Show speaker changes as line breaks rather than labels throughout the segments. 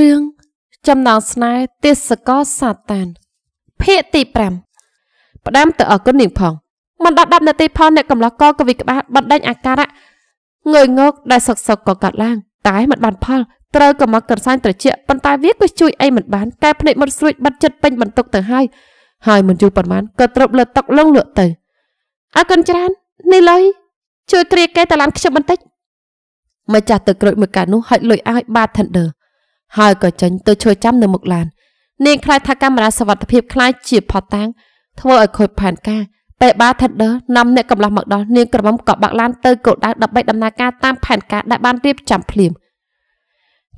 រឿងចំណងស្នេហ៍ទេសកោសាតាន ភាគទី5ផ្ដាំទៅអគុណនាងផងមិនដល់10នាទីផងអ្នកកំឡោះកកវិក្បាលបណ្ដាញអាការៈងើយងកដែលសឹកសឹកក៏កាត់ឡើងតែមិនបានផលត្រូវកំមកកន្សែងត្រជាក់ប៉ុន្តែវាក៏ជួយអីមិនបាន កែភ្នែកមុតស្រួចបាត់ចិត្តពេញបន្ទុកទៅហើយហើយមិនយូរប៉ុន្មានក៏ត្រប់លើតុកលងលក់ទៅអគុណច្រើននេះឡើយជួយគ្រាគេតឡានខ្ញុំបន្តិចម្ចាស់ទៅក្រូចមើលកានោះហុចលុយឲ្យបា bartender ហើយក៏ចេញទៅឈរចាំនៅមុខឡាននាងខ្លាចថាកាមេរ៉ាសវត្ថិភាពខ្លាចជាផតាំងធ្វើឲ្យខូចផែនការពេលបាថិតដឺនាំអ្នកកម្លោះមកដល់នាងក្រមុំក៏បាក់ឡាន ទៅគោលដៅដើម្បីដំណើរការតាមផែនការដែលបានរៀបចំភ្លាម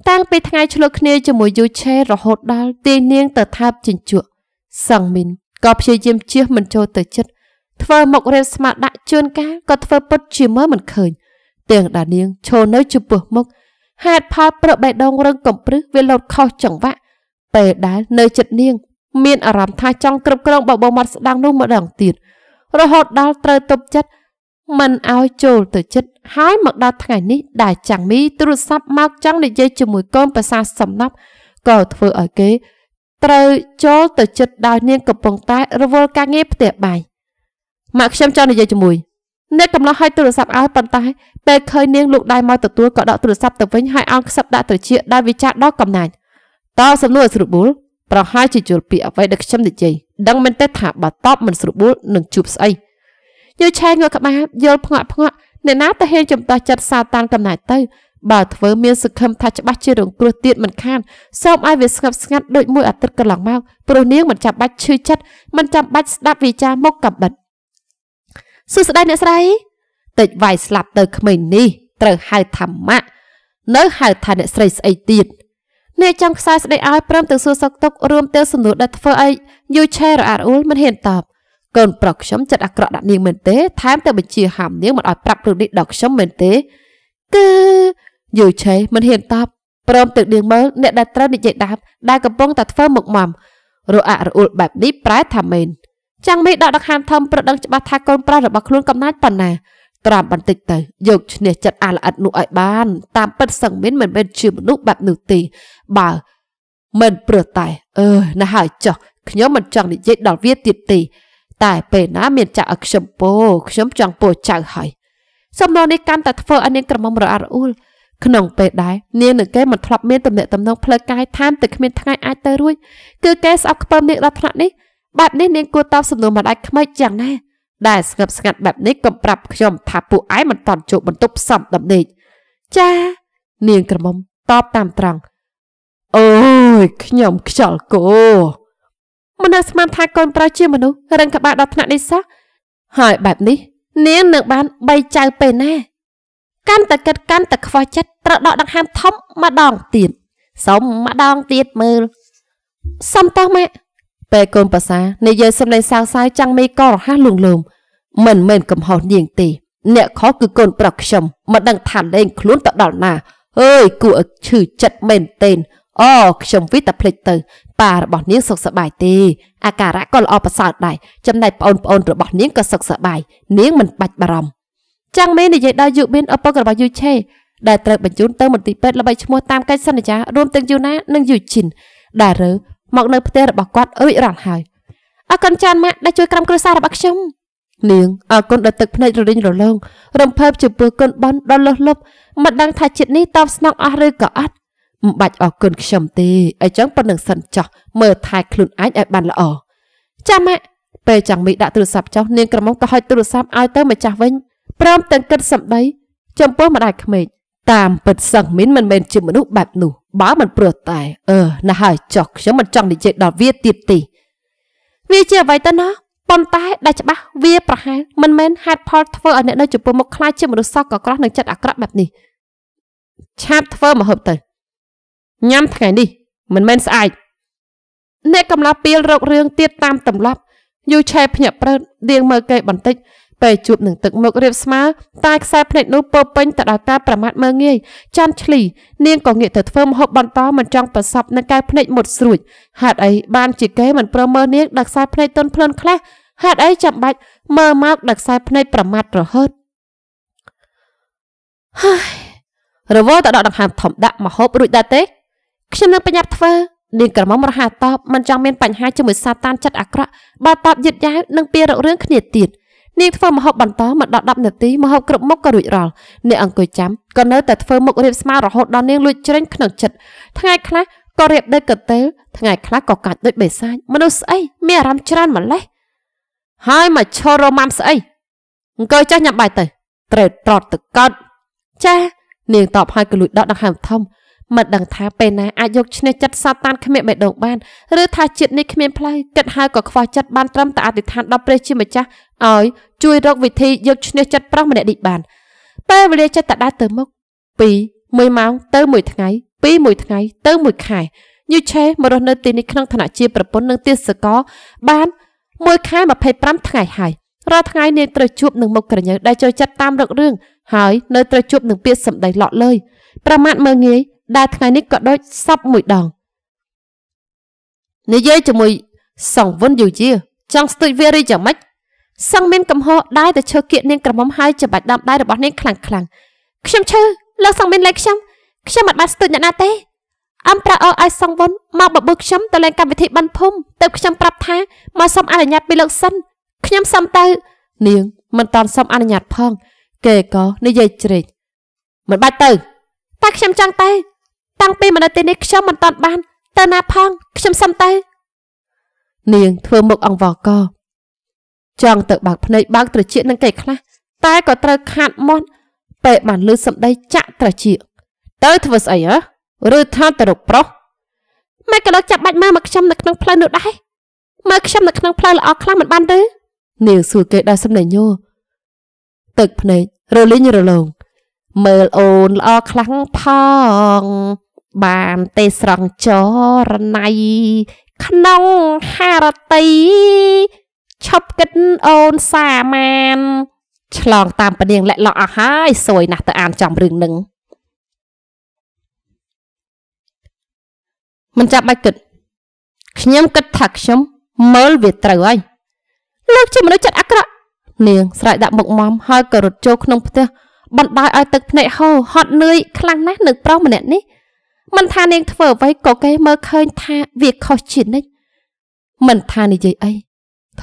តាំងពីថ្ងៃឆ្លុះគ្នាជាមួយយូឆេរហូតដល់ទាយនាង ទៅថាបជញ្ជក់សង្មីនក៏ព្យាយាមជៀសមិនចូលទៅចិត្តធ្វើមករៀបស្មារដាក់ជួនកាលក៏ធ្វើ ពុតជាមើលមិនឃើញទាំងដានាងឈរនៅចំពោះមុខហេតុផលប្របេះដូងរឹងកំព្រឹសវាលោតខុសចង្វាក់ពេលដែលនៅចិត្តនាង មាន អារម្មណ៍ថាចង់គ្រប់គ្រងបបោមាត់ស្ដាំនោះម្ដងទៀតរហូតដល់ត្រូវទប់ចិត្តមិនឲ្យចូលទៅចិត្តហើយមកដល់ថ្ងៃនេះដែលចាំងមីទូរស័ព្ទមកចង់និយាយជាមួយកូនប្រសាសំណាប់ក៏ធ្វើឲ្យគេត្រូវចូលទៅចិត្តដោយនាងកំពុងតែរវល់ការងារផ្ទះបាយម៉ាក់ខ្ញុំចង់និយាយជាមួយអ្នកកំឡោះឲ្យទូរស័ព្ទឲ្យប៉ុន្តែពេលឃើញនាងលោកដៃមកទទួលក៏ដកទូរស័ព្ទទៅវិញហើយអង្គខ្សឹបដាក់ត្រចៀកដោយវិចារដល់កំណាញ់តសំណួរស្រួលបួលប្រហែលជាយល់ពីអ្វីដែលខ្ញុំនិយាយដឹងមែនទេ ថាបើតបមិនស្រួលបួលនឹងជួបស្អីយល់ឆែងក់ក្បាលយល់ផ្ងាក់ផ្ងាក់អ្នកណាទៅហ៊ានចំទាស់ចិត្តសាតានកំណាច់ទៅបើធ្វើមានសង្ឃឹមថាច្បាស់ជារងគ្រោះទៀតមិនខានសូមឲ្យវាស្ងប់ស្ងាត់ដូចមួយអាទិត្យកន្លងមកព្រោះនាងមិនចាំបាច់ឈឺចិត្តមិនចាំបាច់ស្ដាប់វិចារមកកំបិត។សួស្តីអ្នកស្រីតិចវាយស្លាប់ទៅក្មេងនេះត្រូវហៅថាម៉ាក់នៅហៅថាអ្នកស្រីស្អីទៀតអ្នកចង់ខ្សែស្ដីឲ្យព្រមទាំងសួរសុខទុក្ខរួមទាំងសំណួរដែលធ្វើឲ្យយូឆេរអារូលមិនហ៊ានតបកូនប្រុសខ្ញុំចិត្តអាក្រក់ដាក់នាងមែនទេថែមទាំងបញ្ជាហាមនាងមិនឲ្យប្រាប់រឿងនេះដល់ខ្ញុំមែនទេគឺយូឆេមិនហ៊ានតបព្រមទាំងនាងមើលអ្នកដែលត្រូវនិយាយដើមដែលកំពុងតែធ្វើមុខមំរអាក់រអួលបែបនេះប្រែថាមែនចាំងមេដកដង្ហើមធំប្រដឹងច្បាស់ថាកូនប្រុសរបស់ខ្លួនកំណាចប៉ុណ្ណាត្រាំបន្តិចទៅយកឈ្នះចិត្តអាល្អិតនោះឲ្យបានតាមពិតសឹងមានមិនមែនជាមនុស្សបែបនោះទេបើមិនព្រោះតែអឺណាស់ហើយចុះខ្ញុំមិនចង់និយាយដល់វាទៀតទេតែពេលណាមានចាក់ឲ្យខ្ញុំពោខ្ញុំចង់ពោចៅហើយសំណងនេះកាន់តែធ្វើឲ្យនាងក្រមុំរអាក់រអួលក្នុងពេលដែរនាងនឹងគេមិនធ្លាប់មានទំនាក់ទំនងផ្លូវកាយឋានទៅគ្មានថ្ងៃអាចទៅរួចគឺគេស្អប់ខ្ពើមនាងដល់ថ្នាក់នេះបែបនេះនាងគួរតបសំណួរមិនដាច់ខ្មិចយ៉ាងណាដែលស្ងឹបស្ងាត់បែបនេះក៏ប្រាប់ខ្ញុំថាពួកឯងមិនតន់ជួបបន្ទប់សំដំនេះចា នាងក្រមុំតបតាមត្រង់អូយខ្ញុំខ្យល់គោមនុស្សស្មានថាកូនប្រុសជាមនុស្សរឹងក្បាលដល់ថ្នាក់នេះសោះហើយបែបនេះ នាងនឹងបានបីចៅពេលណា កាន់តែកិតកាន់តែខ្វះចិត្តត្រូវដកដង្ហើមធំម្ដងទៀតសុំម្ដងទៀតមើលសំតោះម៉ាក់ពេលកូនប្រសានិយាយសំឡេងសើសាយចាំងមីក៏រហ័សលួងលោមមិនមែនកំហុសនាងទេ អ្នកខុសគឺកូនប្រុសខ្ញុំមិនដឹងថាលេងខ្លួនទៅដល់ណាអើយគួរឲ្យឈឺចិត្តមែនទែនអូខ្ញុំវិតភ្លេចទៅប៉ារបស់នាងសុខសប្បាយទេអាការៈក៏ល្អប្រសើរដែរចំណែកប្អូនប្អូនរបស់នាងក៏សុខសប្បាយនាងមិនបាច់បារម្ភចាំងមេនិយាយដល់យុបៀនឪពុករបស់យូឆេដែលត្រូវបញ្ជូនទៅមន្ទីរពេទ្យល្បីឈ្មោះតាមកិច្ចសន្យារួមទាំងយូណានិងយូជីនដែលរើមកនៅផ្ទះរបស់គាត់រួចរាល់ហើយអរគុណចានម៉ាក់ដែលជួយក្រុមគ្រួសាររបស់ខ្ញុំនាងអរគុណដល់ទឹកភ្នែករលីងរលោងរំភើបចំពោះគុណបនដល់លុះលុបមិនដឹងថាចិត្តនេះតបស្នងអស់ឬក៏អត់មិនបាច់អរគុណខ្ញុំទេអញ្ចឹងប៉ុណ្្នឹងសិនចោះមើលថែខ្លួនឯងឲ្យបានល្អចាម៉ាក់ពេលចាំងមីដាក់ទូរស័ព្ទចុះនាងក្រមុំក៏ហុចទូរស័ព្ទឲ្យទៅម្ចាស់វិញព្រមទាំងគិតសម្ដីចំពោះម្ដាយក្មេកតាមពិតសឹងមីនមិនមែនជាមនុស្សបែបនោះបើមិនព្រោះតែអឺណាស់ហើយចុះខ្ញុំមិនចង់និយាយដល់វាទៀតទេវាជាអ្វីទៅណោះប៉ុន្តែ ដែលច្បាស់វាប្រហែលមិនមែនហេតុផលធ្វើឲ្យអ្នកនៅចំពោះមុខខ្លាចជាមនុស្សសោកកក្រោះនិងចិត្តអាក្រក់បែបនេះឆាប់ធ្វើមកហូបទៅញ៉ាំថ្ងៃនេះមិនមែនស្អាតអ្នកកំឡោះពីលរករឿងទៀតតាមទម្លាប់យូឆែភ្ញាក់ព្រើតដៀងមើលគេបន្តិចពេលជួបនឹងទឹកមុខរៀបស្មើតែខ្សែភ្នែកនោះពោពេញទៅដោយការប្រមាថមើលងាយចាន់ឆ្លីនាងក៏ងាកទៅធ្វើមហូបបន្តមិនចង់ប្រសពនឹងកែវភ្នែកមុតស្រួចហេតុអីបានជាគេមិនព្រមមើលនាងដល់ខ្សែភ្នែកទន់ភ្លន់ខ្លះហេតុអីចាំបាច់មើលមកដល់ខ្សែភ្នែកប្រមាថរហូតហើយរវល់ទៅដកដង្ហើមធំដាក់មហូបរួចដែរទេខ្ញុំនឹងប្រញាប់ធ្វើនាងក្រមុំរហ័សតបមិនចង់មានបញ្ហាជាមួយសាតានចិត្តអាក្រក់បើតបយឺតយ៉ាវនឹងពីរករឿងគ្នាទៀតនាងធ្វើមហូបបន្តមិនដល់10នាទីមហូបគ្រប់មុខក៏រួចរាល់អ្នកអង្គុយចាំក៏នៅតែធ្វើមុខរៀបស្មើរហូតដល់នាងលួចជ្រេញក្នុងចិត្តថ្ងៃខ្លះក៏រៀបដូចកតេលថ្ងៃខ្លះក៏កាច់ដូចបេសាចមនុស្សស្អីមានអារម្មណ៍ច្រើនម្ល៉េះហើយមកឈររមាំស្អីអង្គុយចាស់ញ៉ាំបាយទៅត្រេតត្រត់ទឹកកត់ ចា នាងតបហើយក៏លួចដកដង្ហើមធំមិនដឹងថាពេលណាអាចយកឈ្នះចិត្តសាតានគ្មានបេះដូងបានឬថាជាតិនេះគ្មានផ្លូវគិតហើយក៏ខ្វះចិត្តបានត្រឹមតែអធិដ្ឋានដល់ព្រះជាម្ចាស់ឲ្យជួយរកវិធីយកឈ្នះចិត្តប្រុសម្នាក់នេះបានពេលវេលាចិត្តតដើរទៅមុខពី1ម៉ោងទៅ1ថ្ងៃពី1ថ្ងៃទៅ1ខែយូឆេមករស់នៅទីនេះក្នុងឋានៈជាប្រពន្ធនឹងទាសកល បាន1ខែ25ថ្ងៃហើយរាល់ថ្ងៃនាងត្រូវជួបនឹងមុខក្រញើដែលចូលចិត្តតាមរករឿងហើយនៅត្រូវជួបនឹងពាក្យសម្ដីឡក់លើយប្រមាថមើងងាយដែលថ្ងៃនេះក៏ដូចសពមួយដងនិយាយជាមួយសង្វុនយូយាចង់ស្ទុយវារីយ៉ាងម៉េចសង្វមានកំហុសដែរតែឈើគៀកនាងក្រមុំហើយច្របាច់ដាំដៃរបស់នាងខ្លាំងខ្លាំងខ្ញុំឈើលោកសង្វមានលេខខ្ញុំខ្ញុំមិនបានស្ទុយអ្នកណាទេអំប្រាអរឲ្យសង្វុនមកបបួលខ្ញុំទៅលេងកម្មវិធីបិណ្ឌភូមិទៅខ្ញុំប្រាប់ថាមកសុំអនុញ្ញាតពីលោកសិនខ្ញុំសុំទៅនាងមិនតន់សុំអនុញ្ញាតផង គេក៏និយាយជ្រេកមិនបាច់ទៅតែខ្ញុំចង់ទៅតាំងពីមកនៅទីនេះខ្ញុំមិនតាន់បានទៅណាផងខ្ញុំសុំទៅនាងធ្វើមុខអង្វរកចង់ទៅបើកភ្នែកបើកត្រចៀកនឹងគេខ្លះតែក៏ត្រូវខាត់មាត់ពេលបានលឺសម្ដីចាក់ត្រចៀកទៅធ្វើស្អីហ៎ឬថាទៅរកប្រុសមិនក៏លើកចាប់បាច់មើលមកខ្ញុំនៅក្នុងផ្លូវនោះដែរមើលខ្ញុំនៅក្នុងផ្លូវល្អខ្លះមិនបានទេនាងសួរគេដោយសំណេញយោទឹកភ្នែករលីងរលោងមើលអូនល្អខ្លាំងផងបានទេស្រង់ចរណៃក្នុងហារតីឈប់គិតអូនសាមាន ឆ្លងតាមពនាងលាក់លក់អស់ហើយសួយណាស់ទៅអានចំរឿងនឹងមិនចាប់បាច់គិត ខ្ញុំគិតថាខ្ញុំមើលវាត្រូវហើយលោកជាមនុស្សចិត្តអាក្រក់នាងស្រែកដាក់មុខមមហើយក៏រត់ចូលក្នុងផ្ទះបណ្ដោយឲ្យទឹកភ្នែកហូរហត់នឿយខ្លាំងណាស់នៅប្រុសម្នាក់នេះមិនថានាងធ្វើ អ្វីក៏គេមើលឃើញថាវាខុសជានិច្ចមិនថានិយាយអី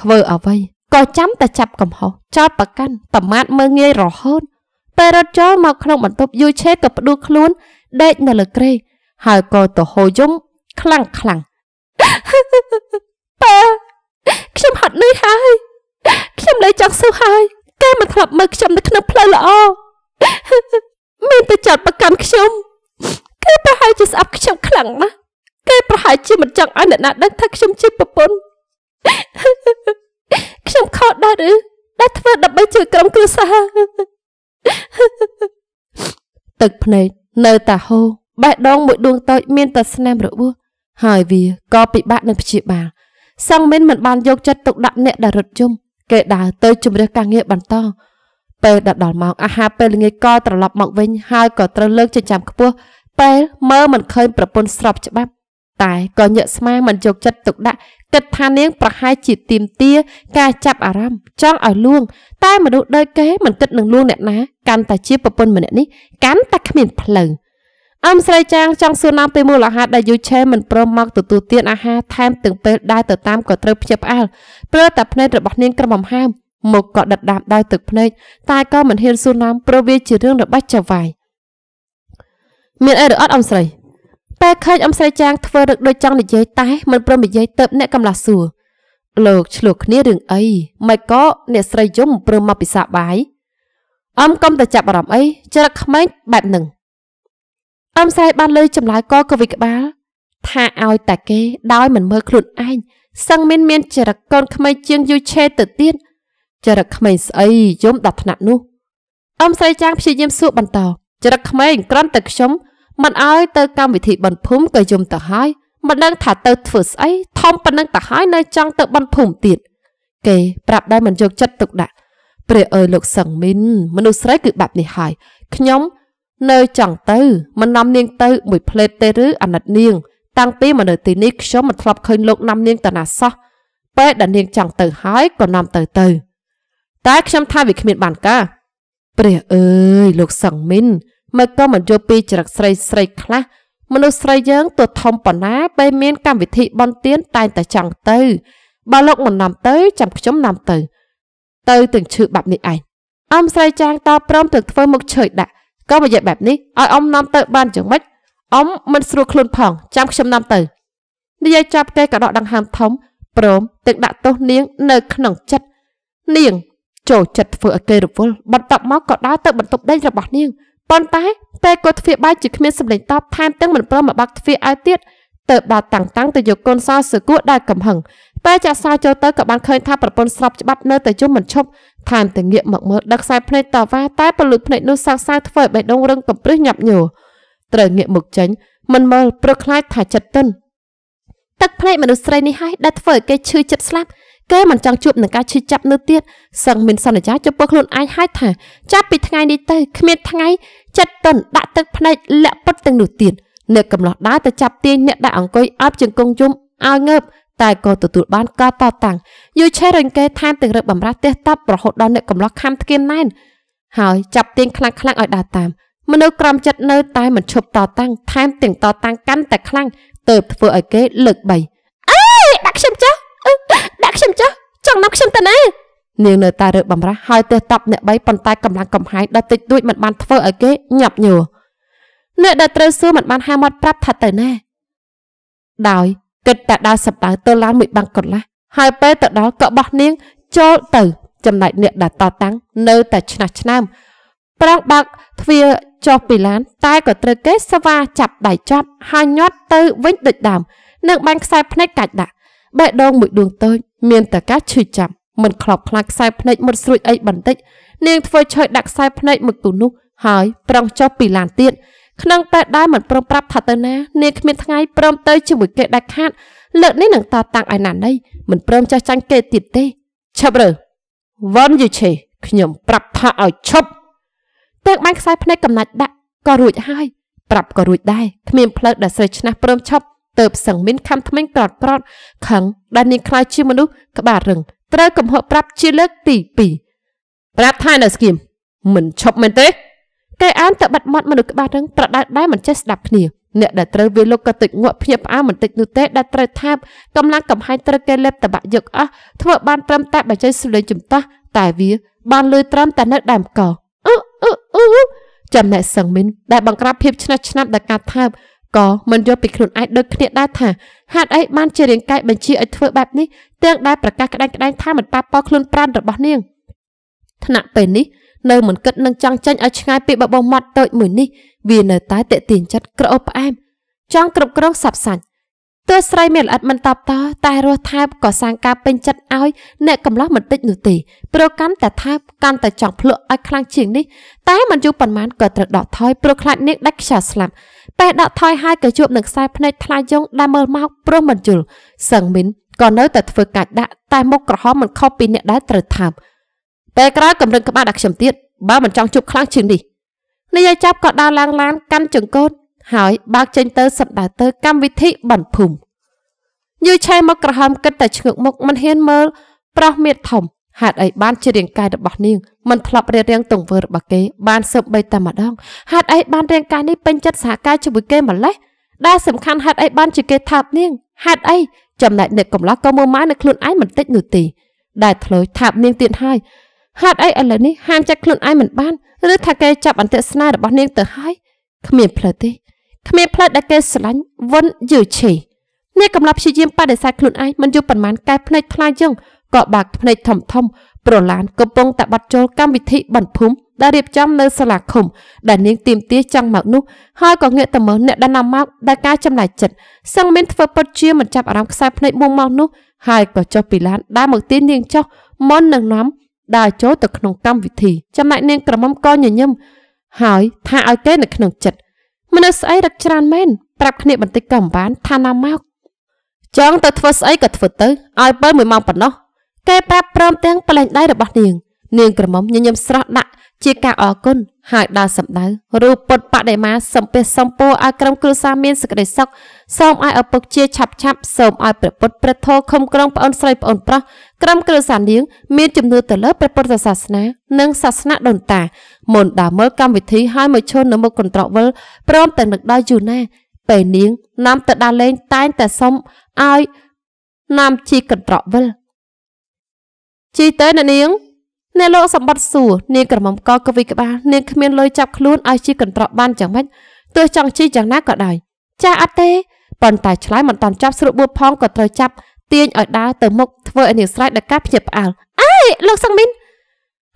ធ្វើអ្វីក៏ចាំតែចាប់កំហុសចោតប្រកាន់ប្រមាថមើលងាយរហូតពេលរត់ចូលមកក្នុងបន្ទប់យូឆេក៏ផ្ដួលខ្លួនដេកនៅលើគ្រែហើយក៏ទៅហូយំខ្លាំងខ្លាំងប៉ាខ្ញុំហត់នឿយហើយខ្ញុំលែងចង់សុខហើយគេមកធ្លាប់ មើលខ្ញុំនៅក្នុងផ្លូវល្អមានតែចោតប្រកាន់ខ្ញុំគេប្រហែលជាស្អប់ខ្ញុំខ្លាំងណាស់គេប្រហែលជាមិនចង់ឲ្យអ្នកណាដឹងថាខ្ញុំជាប្រពន្ធខ្ញុំខុសដែរឬដែលធ្វើដើម្បីជួយក្រុមគ្រួសារទឹកភ្នែកនៅតាហូបេះដូងមួយដួងតូចមានតែស្នាមរបួសហើយវាក៏ពិបាកនឹងព្យាបាលសង្មិនមិនបានយកចិត្តទុកដាក់អ្នកដែលរត់យំគេដើរទៅជំរះការងារបន្តពេលដល់ដល់ម៉ោងអាហារពេលល្ងាចក៏ត្រឡប់មកវិញហើយក៏ត្រូវលើកចិញ្ចាំខ្ពស់ពេលមើលមិនឃើញប្រពន្ធស្របច្បាប់ តែក៏ញាក់ស្មាមិនយកចិត្តទុកដាក់គិតថានាងប្រហែលជាទីមទាការចាប់អារម្មណ៍ចង់ឲ្យលួង តែមនុស្សដូចគេមិនគិតនឹងលួងអ្នកណា កាន់តែជាប្រពន្ធម្នាក់នេះកាន់តែគ្មាន ផ្លូវអឹមស្រីចាងចង់សួរនាំពីមូលហេតុដែលយូឆេមិនព្រមមកទទួលទានអាហារថែមទាំងពេលដើរទៅតាមក៏ត្រូវភ្ញាក់ផ្អើលព្រោះតែភ្នែករបស់នាងក្រមំហាមមុខក៏ដិតដាមដោយទឹកភ្នែកតែក៏មិនហ៊ានសួរនាំព្រោះវាជារឿងរបស់ចៅហ្វាយមានអីឬអត់អំស្រីពេលឃើញអំស្រីចាងធ្វើរឹកដូចចង់និយាយតែមិនព្រមនិយាយទៅអ្នកកំឡាសួរលោកឆ្លោះគ្នារឿងអីមិនក៏អ្នកស្រីយំព្រមមកពិសាបាយអំកុំតែចាប់អារម្មណ៍អីច្រឹកក្មេងបែបហ្នឹងអំស្រីបានលើចម្លើយកក៏វិក្បាលថាឲ្យតែគេដោយមិនមើលខ្លួនឯងសឹងមានមានចរិតកូនក្មេងជាងយូឆេទៅទៀតចរិតក្មេងស្អីយំដល់ថ្នាក់នោះអំស្រីចាងព្យាយាមសួរបន្តចរិតក្មេងក្រាន់តែខ្ញុំមិនអើយទៅកម្មវិធីបនភូមិក៏យំទៅហើយមិនដឹងថាទៅធ្វើស្អីធំប៉ុណ្ណឹងទៅហើយនៅចង់ទៅបនភូមិទៀតគេប្រាប់ដែរមិនយកចិត្តទុកដាក់ ព្រះអើយលោកសឹងមីនមនុស្សស្រីគឺបែបនេះហើយខ្ញុំនៅចង់ទៅមិននាំនាងទៅ មួយផ្លេតទេឬអាណិតនាងតាំងពីមកនៅទីនេះខ្ញុំមិនធ្លាប់ឃើញលោកនាំនាងតាណាសោះពេលដែលនាងចង់ទៅហើយក៏នាំទៅទៅតែខ្ញុំថាវាគ្មានបានការព្រះអើយលោកសង្ឃមីនមិនក៏មិនយល់ពីចរិតស្រីស្រីខ្លះមនុស្សស្រីយើងទោះធំប៉ុណ្ណាពេលមានកម្មវិធី បន់ទៀនតែងតែចង់ទៅបើលោកមិននាំទៅចាំខ្ញុំនាំទៅ ទៅទាំងឈឺបាប់នេះឯងអំស្រីចាងតព្រមទាំងធ្វើមុខឆើយដាក់ក៏មកយកបែបនេះឲ្យអំនាំទៅបានយ៉ាងម៉េចអំមិនស្រួលខ្លួនផងចាំខ្ញុំនាំទៅនិយាយចាប់គេក៏ដកដង្ហើមធំព្រមទាំងដាក់ទោសនាង នៅ ក្នុងចិត្តនាង ចូលចិត្តធ្វើឲ្យគេរវល់បន្ទាប់មកក៏ដើរទៅបន្ទប់ដេញរបស់នាងប៉ុន្តែតែគាត់ទ្វាបាយជាគ្មានសម្លេងតបថែមទាំងមិនព្រមមកបាក់ទ្វាឲ្យទៀតទៅដល់តាំងតាំងទៅយកកូនសោសើគួរដែលកំហឹងតែចាក់សោចូលទៅក៏បានឃើញថាប្រពន្ធស្របច្បាប់នៅតែយំមិនឈប់ថែមទាំងងាកមកមើលដឹកខ្សែភ្នែកតវ៉ាតែពលុភ្នែកនោះសាកសៅធ្វើឲ្យបេះដូងរឹងកំព្រឹសញាប់ញយត្រូវងាកមុខចេញ មិនមើលព្រឹកខ្លាចថាចិត្តទន់ទឹកភ្នែកមនុស្សស្រីនេះហើយដែលធ្វើឲ្យគេឈឺចិត្តស្លាប់គេមិនចង់ជួបនឹងការឈឺចាប់នោះទៀតសឹងមានសន្យាចំពោះខ្លួនឯងហើយថាចាប់ពីថ្ងៃនេះទៅគ្មានថ្ងៃចិត្តតន់ដាក់ទឹកភ្នែកលាក់ពុតទាំងនោះទៀតនៅកំឡោះដើរទៅចាប់ទាញអ្នកដែលអង្គុយអប់ជង្គង់យំឲ្យងើបតែក៏ទទួលបានការតតាំងយូឆេរញកេថែមទាំងរឹបបំរាស់ទះតប់រហូតដល់អ្នកកំឡោះខំធ្ងៀមណែនហើយចាប់ទាញខ្លាំងខ្លាំងឲ្យដើរតាមមនុស្សក្រំចិត្តនៅតែមិនឈប់តតាំងថែមទាំងតតាំងកាន់តែខ្លាំងទើបធ្វើឲ្យគេលើក3អេដាក់ខ្ញុំចុះដាក់ខ្ញុំចុះចង់នាំខ្ញុំទៅណានាងនៅតែរើបំរះហើយទៅតប់អ្នកបីប៉ុន្តែកម្លាំងកំហាយដ៏តិចតួចមិនបានធ្វើឲ្យគេញាប់ញយអ្នកដែលត្រូវសួរមិនបានហាមាត់ប្រាប់ថាទៅណាដោយគិតតែដើរសម្ដៅទៅឡានមួយបាំងកន្លះហើយពេលទៅដល់ក៏បោះនាងចូលទៅចំណែកអ្នកដែលតតាំងនៅតែឆ្នះឆ្នើមប្រងបាក់ទ្វារចុះពីឡានតែក៏ត្រូវគេស្វាចាប់ដៃចាប់ហើយញាត់ទៅវិញដូចដើមនឹងបាញ់ខ្សែភ្នែកកាច់ដាក់បេះដូងមួយដួងតូចមានតែការឈឺចាប់មិនខ្លោបខ្លាចខ្សែភ្នែកមុតស្រួចអីបន្តិចនាងធ្វើឆើយដាក់ខ្សែភ្នែកមកទូនោះហើយប្រងចុះពីឡានទៀតក្នុងពេលដែលមិនប្រងប្រាប់ថាទៅណានាងគ្មានថ្ងៃព្រមទៅជាមួយគេដាច់ខាតលើកនេះនឹងតតាំងឲ្យណានៃមិនព្រមចាស់ចាញ់គេទៀតទេឈប់រើវ៉ាន់យូឆេខ្ញុំប្រាប់ថាឲ្យឈប់ទាំងបាញ់ខ្សែភ្នែកកំណាច់ដាក់ក៏រួចហើយប្រាប់ក៏រួចដែរគ្មានផ្លូវដែលស្រីឆ្នះព្រមឈប់ទៅផ្សឹងមានខំថ្មិញក្រត់ក្រត់ខឹងដែលនាងខ្លាចជាមនុស្សក្បាលរឹងត្រូវកំហកប្រាប់ជាលើកទី2ប្រាប់ថានៅស្គីមមិនឈប់មែនទេគេអានទៅបាត់មាត់មនុស្សក្បាលរឹងប្រដៅដែរមិនចេះស្ដាប់គ្នាអ្នកដែលត្រូវវាលោកក៏ទឹកងក់ភ្ញាក់ផ្អើលមិនតិចនោះទេដែលត្រូវថាបកំឡាំងកំហាយត្រូវគេលេបតបាក់យកអស់ធ្វើបានត្រឹមតែបច្ចេកស្លេងចំតោះតែវា បានលឺត្រឹមតែនៅដើមកោអ៊ូអ៊ូអ៊ូចំណែកសឹងមីនដែលបង្ក្រាបភាពឆ្នះឆ្នាប់ដល់ការថាបក៏មិនយល់ពីខ្លួនឯងដូចគ្នាដែរថាហេតុអីបានជារាងកាយបញ្ជាឲ្យធ្វើបែបនេះទាំងដែលប្រកាសក្តែងក្តែងថាមិនប៉ះពាល់ខ្លួនប្រាណរបស់នាងថ្នាក់ពេលនេះនៅ មិនគិតនឹងចង់ចាញ់ឲ្យឆ្ងាយពីបបោមាត់តូច មួយនេះវានៅតែតេទៀងចិត្តក្រអូបផ្អែមចង់គ្រប់គ្រងសັບសាច់ទើបស្រីមានល្អិតមិនតបតតែរស់ថែបក៏សាងការពេញចិត្តឲ្យអ្នកកំឡោះមិនតិចនោះទេព្រោះកាន់តែថែបកាន់តែចង់ភ្លក់ឲ្យខ្លាំងជាងនេះតែមិនយូរប៉ុន្មានក៏ត្រូវដកថយព្រោះខ្លាចនាងដាច់ខ្យល់ស្លាប់ពេលដកថយហើយក៏ជួបនឹងខ្សែភ្នែកថ្លាយងដែលមើលមកព្រោះមិនយល់សឹងមិនក៏នៅតែធ្វើកាច់ដាក់តែមុខក្រហមមិនខុសពីអ្នកដែលត្រូវថែបពេលក្រោយកម្រិតក្បាលដាក់ខ្ញុំទៀតបើមិនចង់ជួបខ្លាំងជាងនេះនាយចាប់ក៏ដើរឡើងឡានកាន់ចង្កូតហើយបើកចេញទៅសម្ដៅទៅកម្មវិធីបន្ភូមិយូឆៃមកក្រហើមគិតតែឈ្ងឹកមុខមិនហ៊ានមើលប្រោះមៀតធំហេតុអីបានជារាងកាយរបស់នាងមិនធ្លាប់រៀបរៀងទង្វើរបស់គេបានសឹកបីតែម្ដងហេតុអីបានរាងកាយនេះពេញចិត្តសហការជាមួយគេម្លេះដែលសំខាន់ហេតុអីបានជាគេថាបនាងហេតុអីចំណែកអ្នកកំឡោះក៏មើលម៉ាយនៅខ្លួនឯងមិនតិចនោះទេដែលធ្លើយថាបនាងទៀតហើយហេតុអីឥឡូវនេះហាមចាត់ខ្លួនឯងមិនបានឬថាគេចាប់អន្ទាក់ស្នេហ៍របស់នាងទៅហើយគ្មានផ្លូវទេគ្មានផ្លិតដែលគេស្រឡាញ់វុនយូឈីអ្នកកំឡុងព្យាយាមបដិសេធខ្លួនឯងមិនយល់ប៉ុន្មានកែភ្នែកខ្លាចយងក៏បាក់ភ្នែកធំធំប្រឡានកំពុងតែបាត់ចូលកម្មវិធីបន្ភុំដែលរៀបចំនៅសាលាឃុំដែលនាងទៀមទាចង់មកនោះហើយក៏ងាកទៅមើលអ្នកដែលនាំមកដែលការចំណាយចិត្តសឹងមានធ្វើពុតជាមិនចាប់អារម្មណ៍ខ្សែភ្នែកមួងមកនោះហើយក៏ចុះពីឡានដើរមកទីនាងចុះមុននឹងនាំដើរចូលទៅក្នុងកម្មវិធីចំណែកនាងក្រមុំក៏ញញឹមហើយថាឲ្យគេនៅក្នុងចិត្តមនុស្សស្អីរឹកច្រើនមែនប្រាប់គ្នាបន្តិចក៏មិនបានថាណាមកចង់ទៅធ្វើស្អីក៏ធ្វើទៅឲ្យពេលមួយម៉ោងប៉ុណ្ណោះគេប្រាប់ព្រមទាំងប្លែងដៃរបស់នាងនាងក្រមុំញញឹមស្រស់ដាក់ជាការអរគុណហើយដល់សម្ដៅរូបពុទ្ធបដិមាសំពេះសំពោឲ្យក្រុមគ្រួសារមានសេចក្តីសុខសូមឲ្យឪពុកជាឆាប់ឆាប់សូមឲ្យព្រះពុទ្ធព្រះធម៌ខំក្រងប្អូនស្រីប្អូនប្រុសក្រុមគ្រួសារនាងមានជំនឿទៅលើព្រះពុទ្ធសាសនា និងសាសនាដូនតាមុនដល់មើលកម្មវិធីឲ្យមកឈរនៅមុខកន្ត្រកវិលព្រមទាំងនឹកដល់យូណាពេលនាងនាំទៅដាលេងតែងតែសុំឲ្យនាំជីកន្ត្រកវិលជីទៅណានាងអ្នកលោកសម្បត្តិសួរនាងក្រមុំកកវិក្បាលនាងគ្មានលុយចាប់ខ្លួនឲ្យជាកន្ត្រកបានយ៉ាងម៉េចទោះចង់ជីយ៉ាងណាក៏ដោយចាស់អត់ទេប៉ុន្តែឆ្លើយមិនតាន់ចាប់ស្រួលបួបផងក៏ត្រូវចាប់ទាញឲ្យដើរទៅមុខធ្វើឲ្យនាងស្រែកដល់ការភ្ញាក់ផ្អើលអេលោកសង្មីន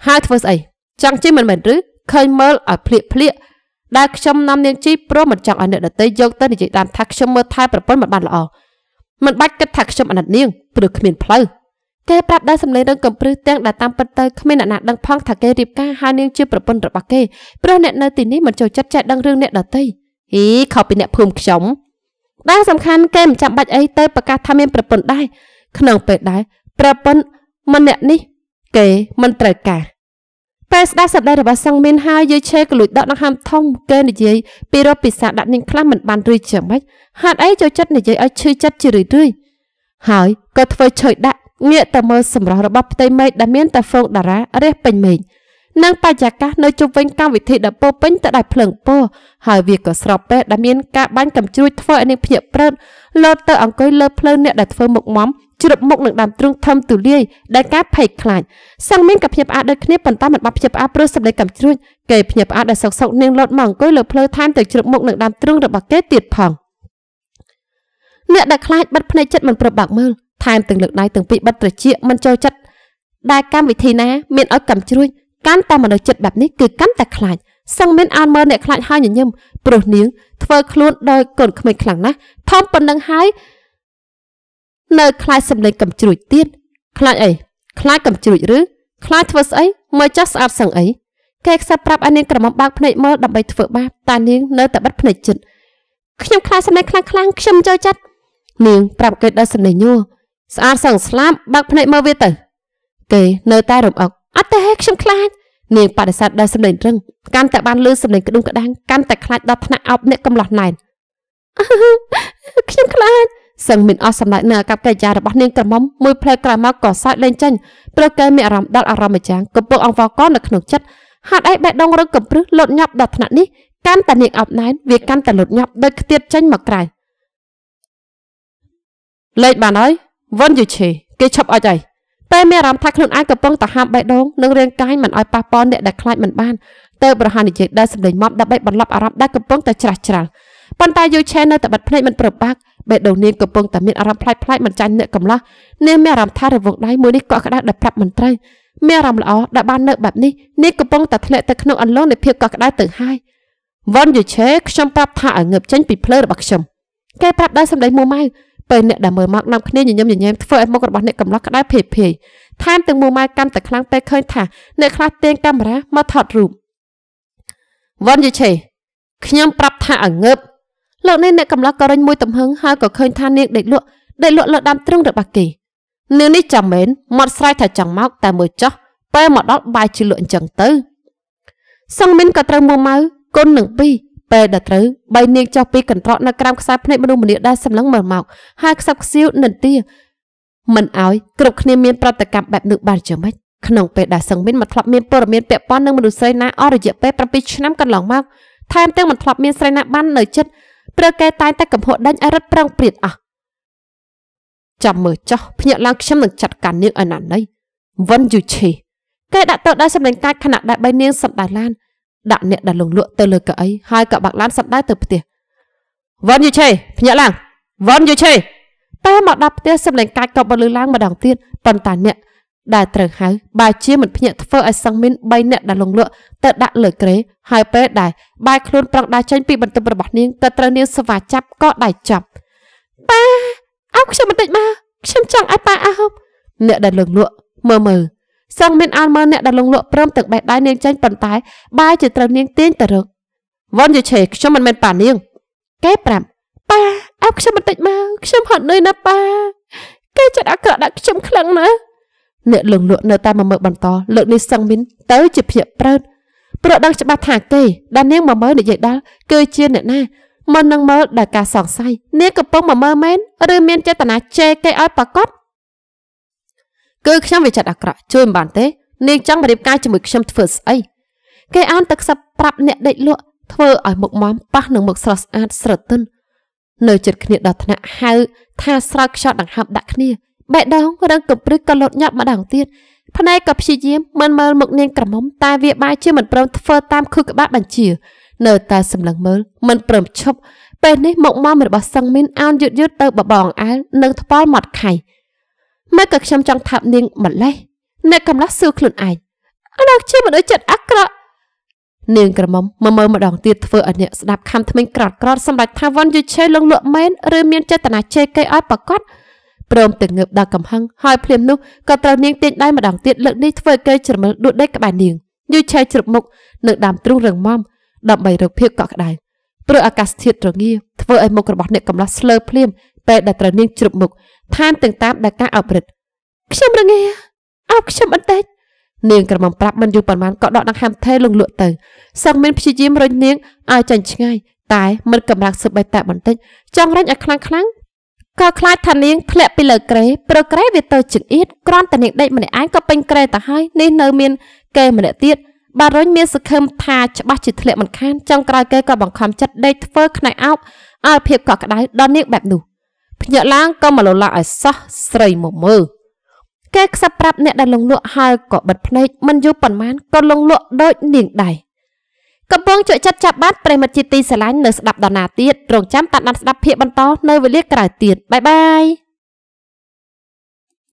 ហើយធ្វើស្អីចង់ជីមិនមែនឬឃើញមើលឲ្យភ្លាកភ្លាកដែលខ្ញុំនាំនាងជីព្រមមិនចង់ឲ្យអ្នកដតីយកទៅនិយាយដើមថាខ្ញុំមើលថែប្រពន្ធមិនបានល្អមិនបាច់គិតថាខ្ញុំអាណិតនាងព្រោះគ្មានផ្លូវគេប្រាប់ដោយសម្លេងរឹងកំព្រឹសទាំងដែលតាមពិតទៅគ្មានអ្នកណាដឹងផងថាគេរៀបការហើយនាងជាប្រពន្ធរបស់គេព្រោះអ្នកនៅទីនេះមិនចូលចិត្តចែកដឹងរឿងអ្នកដទៃហីខុសពីអ្នកភូមិខ្ញុំដែលសំខាន់គេមិនចាំបាច់អីទៅប្រកាសថាមានប្រពន្ធដែរក្នុងពេលដែរប្រពន្ធម្នាក់នេះ គេមិនត្រូវការពេលស្ដាប់សម្ដីរបស់សង្មានហើយយឺឆេក៏លួចដកដង្ហើមធំគេនិយាយពីរោពិសាដាក់នាងខ្លះមិនបានឬជាមិនហេតុអីចូលចិត្តនិយាយឲ្យឈឺចិត្តជារឿយៗហើយក៏ធ្វើឆើយដាក់ងាកទៅមើលសម្រស់របស់ផ្ទៃមេឃដែលមានតែហ្វូងតារារះពេញមេឃនិងបរិយាកាសនៅជុំវិញកម្មវិធីដែលពោពេញទៅដោយភ្លើងពណ៌ហើយវាក៏ស្របពេលដែលមានការបាញ់កំជ្រួចធ្វើឲ្យនាងភ្ញាក់ព្រឹតលោតទៅអង្គុយលើភ្លើងអ្នកដែលធ្វើមុខមមជ្រប់មុខនឹងដើមទ្រូងធំទូលាយដែលការភ័យខ្លាចសាំងមានក៏ភ្ញាក់ផ្អើលដូចគ្នាប៉ុន្តែមិនបាត់ភ្ញាក់ផ្អើលព្រោះសម្លេងកំជ្រួចគេភ្ញាក់ផ្អើលដែលសោកសោកនាងលោតមកអង្គុយលើភ្លើងថែមទាំងជ្រប់មុខនឹងដើមទ្រូងរបស់គេទៀតផងអ្នកដែលខ្លាចបាត់ភ្នែកចិត្តមិនប្របាក់មើលថែមទាំងលើកដៃទាំងពីរបិទត្រចៀកមិនចូលចិត្តដែលកម្មវិធីណាមានឲ្យកម្មជ្រួចកាន់តែមនុស្សចិត្តបែបនេះគឺកាន់តែខ្លាចសឹងមានអានមើលអ្នកខ្លាចហើយញញឹមព្រោះនាងធ្វើខ្លួនដោយកូនក្មេងខ្លាំងណាស់ថំប៉ុណ្ណឹងហើយនៅខ្លាចសម្លេងកំជ្រួចទៀតខ្លាចអីខ្លាចកំជ្រួចឬខ្លាចធ្វើស្អីមើលចាស់ស្អាតសឹងអីគេខ្សែប្រាប់ឲ្យនាងក្រមុំបើកភ្នែកមើលដើម្បីធ្វើបាប តានាងនៅតែបិទភ្នែកចិត្តខ្ញុំខ្លាចសម្លេងខ្លាំងខ្លាំងខ្ញុំចូលចិត្តនាងប្រាប់គេដល់សម្លេងញួរស្អាតសឹងស្លាប់បើកភ្នែកមើលវាទៅគេនៅតែរំអុកអត់ទេខ្ញុំខ្លាចនាងបដិសេធដោយសម្លេងរឹងកាន់តែបានលឺសម្លេងក្ដុំក្ដាំងកាន់តែខ្លាចដល់ថ្នាក់អោបអ្នកកំឡោះណែនខ្ញុំខ្លាចសឹងមានអស់សម្លាច់នៅអាកប្បកិរិយារបស់នាងក្រមុំមួយផ្លែក្រោយមកក៏សើចលេងចេញព្រោះគេមានអារម្មណ៍ដល់អារម្មណ៍ម្ចាំងកំពុងអង្វរកនៅក្នុងចិត្តហាត់អីបែកដងរឹងកំព្រឹសលត់ញាប់ដល់ថ្នាក់នេះកាន់តែនាងអោបណែនវាកាន់តែលត់ញាប់ដូចខ្ទាតចេញមកក្រៅលេចបានហើយវិនយូឈីគេឈប់អត់ហើយពេលមានអារម្មណ៍ថាខ្លួនឯងកំពុងតែហាមបេះដូងនិងរាងកាយមិនឲ្យប៉ះពាល់អ្នកដែលខ្លាចមិនបានទៅប្រហែលនិយាយដែលសម្លេងម៉មដើម្បីបន្លប់អារម្មណ៍ដែលកំពុងតែច្រាស់ច្រាលប៉ុន្តែយូឆេនៅតែបិទភ្នែកមិនប្របាក់បេះដូងនាងកំពុងតែមានអារម្មណ៍ផ្លាច់ៗមិនចាញ់អ្នកកំឡោះនាងមានអារម្មណ៍ថារវងដៃមួយនេះកក់ក្ដៅដែលប្រាប់មិនត្រូវមានអារម្មណ៍ល្អដែលបាននៅបែបនេះនាងកំពុងតែធ្លាក់ទៅក្នុងអន្លង់នៃភាពកក់ក្ដៅទៅហើយវ៉ុនយូឆេខ្ញុំប្រាប់ថាឲ្យងើបចេញពីភ្លើរបស់ខ្ញុំគេប្រាប់ដោយសម្ដីមួម៉ៅពេលអ្នកដែលមើលមកនាំគ្នាញញឹមញញែមធ្វើឲ្យមុខរបស់អ្នកកំឡោះក្តៅភេភេថែមទាំងមួម៉ៅកាន់តែខ្លាំងពេលឃើញថាអ្នកខ្លះទាញកាមេរ៉ាមកថតរូបវ៉ាន់យីឆេខ្ញុំប្រាប់ថាឲ្យងើបលោកនេះអ្នកកំឡោះក៏រិញមួយទំហឹងហើយក៏ឃើញថានាងដេកលក់ដេកលក់លើដើមទ្រូងរបស់គេនាងនេះចាំមែនមាត់ស្រែកថាចង់មកតែមើលចោះពេលមកដល់បាយជិលក់អញ្ចឹងទៅសង្មិនក៏ត្រូវមួម៉ៅគុណនឹងពីរពេលដល់ត្រូវបីនាងចុះពីកន្ត្រកនៅក្រោមខ្សែភ្នែកមនុស្សម្នាដែលសម្លឹងមើលមកហើយខ្សឹបខ្សៀវនិន្ទាមិនអោយគ្រប់គ្នាមានប្រតិកម្មបែបនេះបានជាម៉េចក្នុងពេលដែលសឹងមានមិនធ្លាប់មានព័ត៌មានពាក់ព័ន្ធនឹងមនុស្សស្រីណាអស់រយៈពេល7ឆ្នាំកន្លងមកថែមទាំងមិនធ្លាប់មានស្រីណាបាននៅចិត្តព្រោះគេតែងតែកំហុសដេញឲ្យរត់ប្រឹងព្រាតអស់ចាំមើលចោះភ្ញាក់ឡើងខ្ញុំនឹងចាត់ការនាងឲ្យណានៃវិនយូឈីគេដាក់ទៅដោយសម្ដែងកាចខណៈដែលបីនាងសម្ដៅឡានដាក់អ្នកដែលលងលក់ទៅលើកៅអីហើយក៏បាក់ឡានសម្ដៅទៅផ្ទះវ៉ាន់យូឆេភ្ញាក់ឡើងវ៉ាន់យូឆេតែមកដល់ផ្ទះសម្លេងកាច់ក៏បលឺឡើងម្ដងទៀតប៉ុន្តែអ្នកដែលត្រូវហៅបើជាមិនភ្ញាក់ធ្វើឲ្យសឹងមាន3អ្នកដែលលងលក់ទៅដាក់លើក្រេហើយពេលដែលបែរខ្លួនប្រឹងដើរចេញពីបន្ទប់របស់នាង ទៅត្រូវនាងស្វាចាប់ក៏ដៃចាប់ប៉ាអោខ្ញុំបន្តិចមកខ្ញុំចង់ឲ្យប៉ាអោអ្នកដែលលងលក់មើលមើលសឹងមានអានមើលអ្នកដែលលងលក់ព្រមទឹកបេះដៃនាងចេញប៉ុន្តែបែរជាត្រូវនាងទាញទៅរឹកវ៉ុនយឆេខ្ញុំមិនមែនប៉ានាង គេប្រាប់ប៉ាអាប់ខ្ញុំបន្តិចមកខ្ញុំហត់នឿយណាស់ប៉ាគេចិត្តអាក្រក់ដាក់ខ្ញុំខ្លាំងណាស់អ្នកលងលក់នៅតែមកមើលបន្តលើកនេះសឹងមានទៅជាភ្ញាក់ប្រើតព្រោះដឹងច្បាស់ថាគេដែលនាងមកមើលនិយាយដល់គឺជាអ្នកណាមិននឹងមើលដល់ការសង្ស័យនាងកំពុងមកមើលមែនឬមានចេតនាជេរគេឲ្យប្រកបគឺខ្ញុំវាចិត្តអាក្រក់ជួយមិនបានទេនាងចង់បរិបកាយជាមួយខ្ញុំធ្វើស្អីគេអានទឹកសັບប្រាប់អ្នកដេកលក់ធ្វើឲ្យមុខមមប៉ះនឹងមុខស្រស់ស្អាតស្រទន់នៅចិត្តគ្នាដល់ថ្នាក់ហៅថាស្រោចខ្យល់ដង្ហើមដាក់គ្នាបេះដូងរឹងកំព្រឹសក៏លត់ញាប់ម្ដងទៀតភ្នែកក៏ព្យាយាមមិនមើលមុខនាងក្រមុំតែវាបាយជាមិនព្រមធ្វើតាមខុសក្បាលបញ្ជា នៅតែសម្លឹងមើលមិនព្រមឈប់ពេលនេះមុខមមរបស់សឹងមានអោនយឺតយឺតទៅបបងអែលនិងថ្ពាល់មាត់ខៃម៉េចក៏ខ្ញុំចង់ថាប់នាងម្លេះអ្នកកំឡោះសួរខ្លួនឯងអានោះជាមនុស្សចិត្តអាក្រក់នាងក្រមុំមកមើលម្ដងទៀតធ្វើឲ្យអ្នកស្ដាប់ខំថ្មិញក្រត់ក្រត់សម្រាប់ថាវ៉ាន់យូឆេលងលក់មែនឬមានចេតនាជេរគេឲ្យប្រកាត់ព្រមទាំងងើបដល់កំហឹងហើយភ្លាមនោះក៏ត្រូវនាងទាញដៃម្ដងទៀតលើកនេះធ្វើឲ្យគេជ្រមិលដួលដេកក្បែរនាងយូឆេជ្រឹបមុខនឹងដើមទ្រូងរឹងមាំដើម្បីរកភាពកក់ក្ដៅព្រោះអាកាសធាតុរងាធ្វើឲ្យមុខរបស់អ្នកកំឡោះស្លើភ្លាមពេលដែលត្រូវនាងជ្រឹបមុខថែមទាំងតាមដល់ការអប់រឹតខ្ញុំរងាអោបខ្ញុំបន្តិចនាងក្រមុំប្រាប់មិនយូរប៉ុន្មានក៏ដកដង្ហើមថេរលងលក់ទៅសឹងមានព្យាយាមរុញនាងឲ្យចាញ់ឆ្ងាយតែមិនកម្រាស់សឹកបែបតែបន្តិចចង់រុញឲ្យខ្លាំងខ្លាំងក៏ខ្លាចថានាងធ្លាក់ពីលើក្រេព្រោះក្រេវាទៅចង្អៀតក្រាន់តែនាងដេកម្នាក់ឯងក៏ពេញក្រេទៅហើយនេះនៅ មានគេម្នាក់ទៀតបារុញមានសង្ឃឹមថាច្បាស់ជាធ្លាក់មិនខានចុងក្រោយគេក៏បង្ខំចិត្តដេកធ្វើខ្នែកអោបឲ្យភាពកក់ក្ដៅដល់នាងបែបនោះភ្ញាក់ឡើងក៏មកលលាក់ឲ្យសោះស្រីមកមើលគេខ្សឹបប្រាប់អ្នកដែលលងលក់ហើយក៏បិទភ្នែកមិនយូរប៉ុន្មានក៏លងលក់ដូចនាងដែរកំពុងជក់ចិត្តចាប់បាត់ប្រិមិត្តជាទីស្រឡាញ់នៅស្ដាប់ដល់ណាទៀតរងចាំតាមដានស្ដាប់ភាកបន្តនៅវេលាក្រោយទៀតបាយបាយ